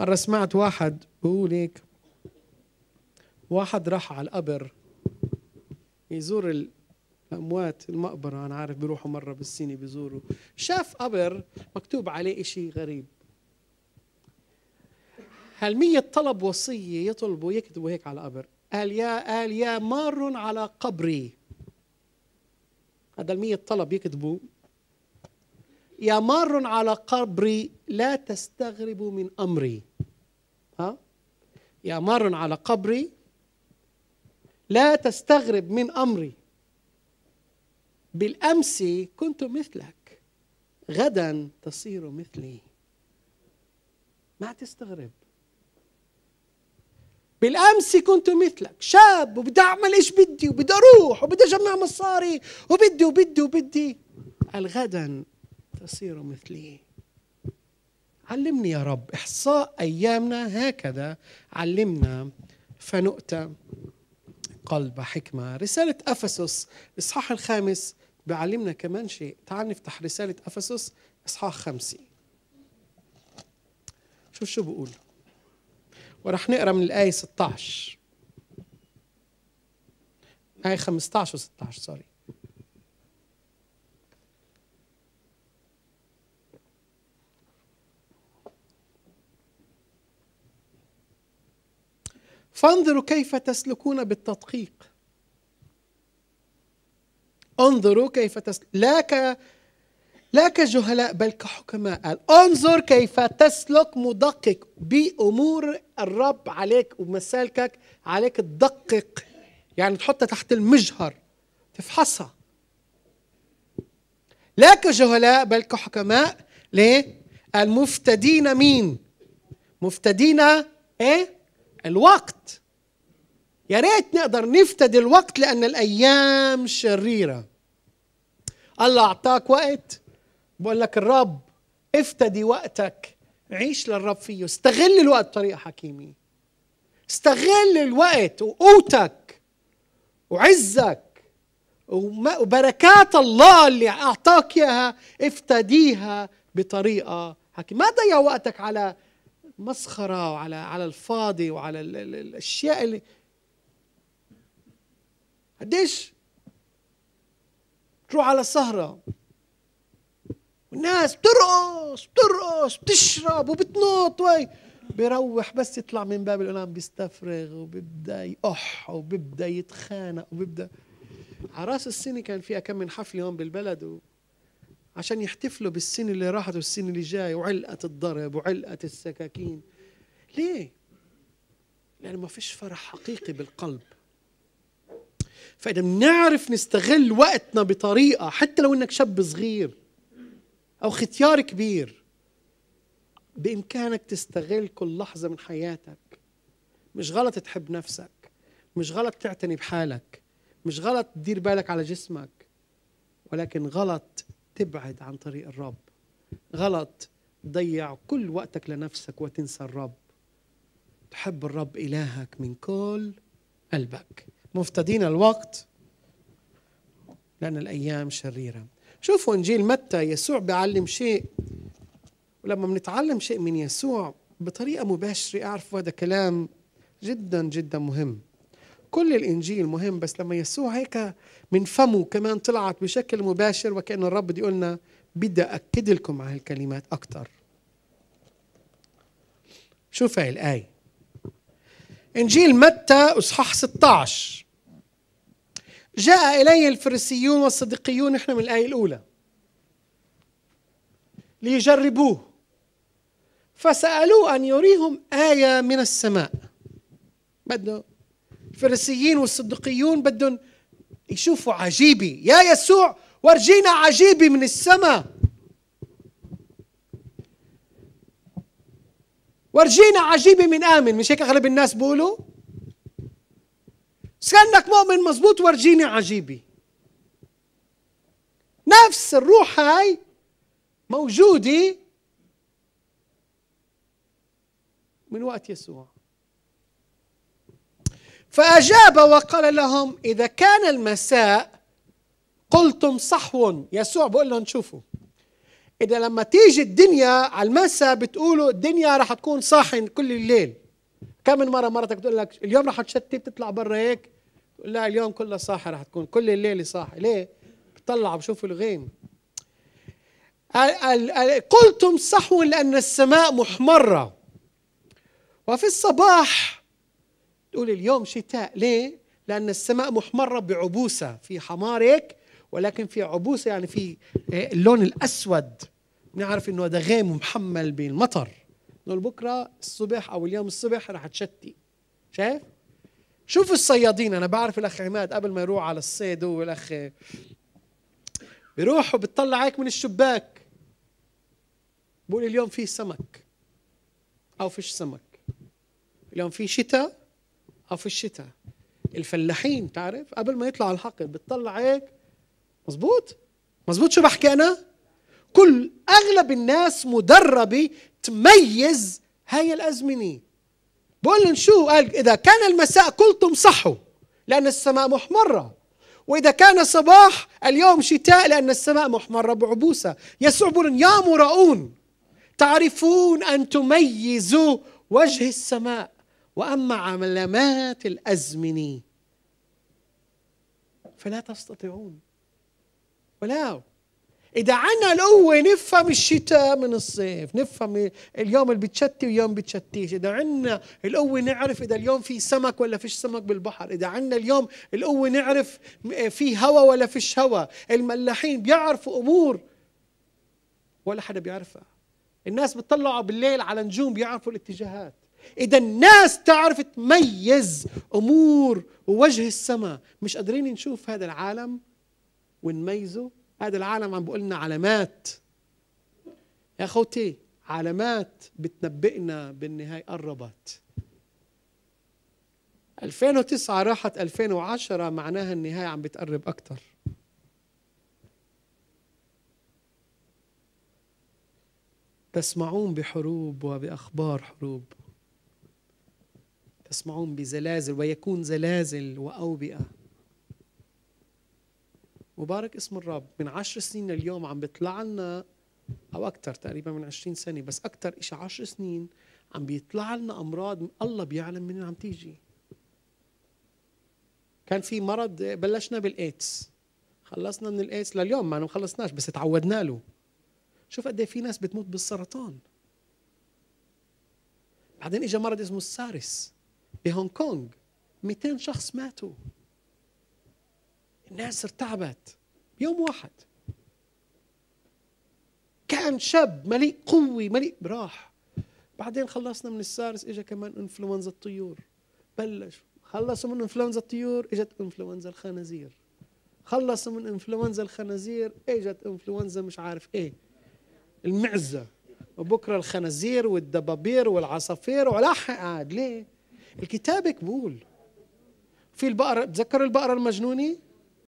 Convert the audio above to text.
مرة سمعت واحد بقول هيك واحد راح على القبر يزور الأموات المقبرة أنا عارف بيروحوا مرة بالسنة بيزوروا شاف قبر مكتوب عليه إشي غريب هل مية طلب وصية يطلبوا يكتبوا هيك على القبر قال يا قال يا مار على قبري هذا المية طلب يكتبوا يا مار على قبري لا تستغربوا من أمري يا مر على قبري لا تستغرب من امري بالامس كنت مثلك غدا تصير مثلي ما تستغرب بالامس كنت مثلك شاب وبدي اعمل ايش بدي وبدي اروح وبدي اجمع مصاري وبدي وبدي وبدي قال غدا تصير مثلي علمني يا رب إحصاء أيامنا هكذا علمنا فنؤتى قلب حكمة رسالة أفسس إصحاح الخامس بيعلمنا كمان شيء تعال نفتح رسالة أفسس إصحاح خمسي شوف شو بقول وراح نقرا من الآية 16 آية 15 و16 سوري فانظروا كيف تسلكون بالتدقيق انظروا كيف تسلك لا ك لا كجهلاء بل كحكماء قال انظر كيف تسلك مدقق بامور الرب عليك ومسالكك عليك تدقق يعني تحطها تحت المجهر تفحصها لا كجهلاء بل كحكماء ليه؟ قال مفتدين مين؟ مفتدين ايه؟ الوقت يا ريت نقدر نفتدي الوقت لأن الأيام شريرة الله أعطاك وقت بقول لك الرب افتدي وقتك عيش للرب فيه استغل الوقت بطريقة حكيمه استغل الوقت وقوتك وعزك وبركات الله اللي أعطاك إياها افتديها بطريقة حكيمة ما ضيع وقتك على مسخره وعلى على الفاضي وعلى الاشياء اللي قديش تروح على سهره والناس بترقص بترقص بتشرب وبتنط وي بيروح بس يطلع من باب الأنام بيستفرغ وبيبدا يقح وبيبدا يتخانق وبيبدا على راس السنه كان فيها كم من حفله هون بالبلد و... عشان يحتفلوا بالسنة اللي راحت والسنة اللي جاي وعلقة الضرب وعلقة السكاكين ليه؟ لأنه ما فيش فرح حقيقي بالقلب فإذا بنعرف نستغل وقتنا بطريقة حتى لو إنك شاب صغير أو ختيار كبير بإمكانك تستغل كل لحظة من حياتك مش غلط تحب نفسك مش غلط تعتني بحالك مش غلط تدير بالك على جسمك ولكن غلط تبعد عن طريق الرب غلط تضيع كل وقتك لنفسك وتنسى الرب تحب الرب إلهك من كل قلبك مفتدين الوقت لأن الأيام شريرة شوفوا إنجيل متى يسوع بيعلم شيء ولما بنتعلم شيء من يسوع بطريقة مباشرة أعرف هذا كلام جدا جدا مهم كل الانجيل مهم بس لما يسوع هيك من فمه كمان طلعت بشكل مباشر وكان الرب بده لنا بدي اكد لكم على هالكلمات اكثر شوف هاي الايه انجيل متى اصحاح 16 جاء اليه الفريسيون والصديقيون نحن من الايه الاولى ليجربوه فسالوه ان يريهم ايه من السماء بده الفريسيين والصدقيون بدهم يشوفوا عجيبه يا يسوع ورجينا عجيبه من السماء ورجينا عجيبه من امن مش هيك اغلب الناس بيقولوا كانك مؤمن مزبوط ورجيني عجيبه نفس الروح هاي موجوده من وقت يسوع فأجاب وقال لهم إذا كان المساء قلتم صحو يسوع بقول لهم شوفوا إذا لما تيجي الدنيا على المساء بتقولوا الدنيا رح تكون صاحن كل الليل كم من مرة مرتك بتقول لك اليوم رح تشتت تطلع برا هيك لا اليوم كلها صاحي رح تكون كل الليل صاحي ليه؟ بتطلع بشوف الغيم قلتم صحو لأن السماء محمرة وفي الصباح تقول اليوم شتاء ليه؟ لأن السماء محمرة بعبوسة في حمارك ولكن في عبوسة يعني في آه، اللون الأسود بنعرف إنه هذا غيم محمل بالمطر إنه بكرة الصبح أو اليوم الصبح راح تشتي شايف؟ شوف الصيادين أنا بعرف الأخ عماد قبل ما يروح على الصيد هو الأخ بيروح وبتطلع هيك من الشباك بقول اليوم في سمك أو فيش سمك اليوم في شتاء او في الشتاء الفلاحين تعرف قبل ما يطلع الحقل بتطلع هيك مظبوط مظبوط شو بحكي انا كل اغلب الناس مدربه تميز هاي الازمنه بقول لهم شو قال اذا كان المساء كلتم صحوا لان السماء محمره واذا كان صباح اليوم شتاء لان السماء محمره بعبوسه يسوع بقول يا مراؤون تعرفون ان تميزوا وجه السماء وأما علامات الأزمنة فلا تستطيعون ولا إذا عنا القوة نفهم الشتاء من الصيف نفهم اليوم اللي بتشتي ويوم بتشتيش إذا عنا القوة نعرف إذا اليوم في سمك ولا فيش سمك بالبحر إذا عنا اليوم القوة نعرف في هوا ولا فيش هوا الملاحين بيعرفوا أمور ولا حدا بيعرفها الناس بتطلعوا بالليل على نجوم بيعرفوا الاتجاهات إذا الناس تعرف تميز أمور ووجه السماء مش قادرين نشوف هذا العالم ونميزه هذا العالم عم بقولنا علامات يا أخوتي علامات بتنبئنا بالنهاية قربت 2009 راحت 2010 معناها النهاية عم بتقرب أكتر تسمعون بحروب وبأخبار حروب تسمعون بزلازل ويكون زلازل وأوبئة مبارك اسم الرب من عشر سنين اليوم عم بيطلع لنا أو أكثر تقريبا من عشرين سنة بس أكثر إشي عشر سنين عم بيطلع لنا أمراض الله بيعلم منين عم تيجي كان في مرض بلشنا بالإيدز خلصنا من الإيدز لليوم ما خلصناش بس تعودنا له شوف قد إيه في ناس بتموت بالسرطان بعدين اجى مرض اسمه السارس بهونج كونج 200 شخص ماتوا الناس ارتعبت يوم واحد كان شاب مليء قوة مليء راح بعدين خلصنا من السارس اجى كمان انفلونزا الطيور بلش خلصوا من انفلونزا الطيور اجت انفلونزا الخنازير خلصوا من انفلونزا الخنازير اجت انفلونزا مش عارف ايه المعزه وبكره الخنازير والدبابير والعصافير ولحق عاد ليه الكتاب يقول في البقرة بتذكروا البقرة المجنونة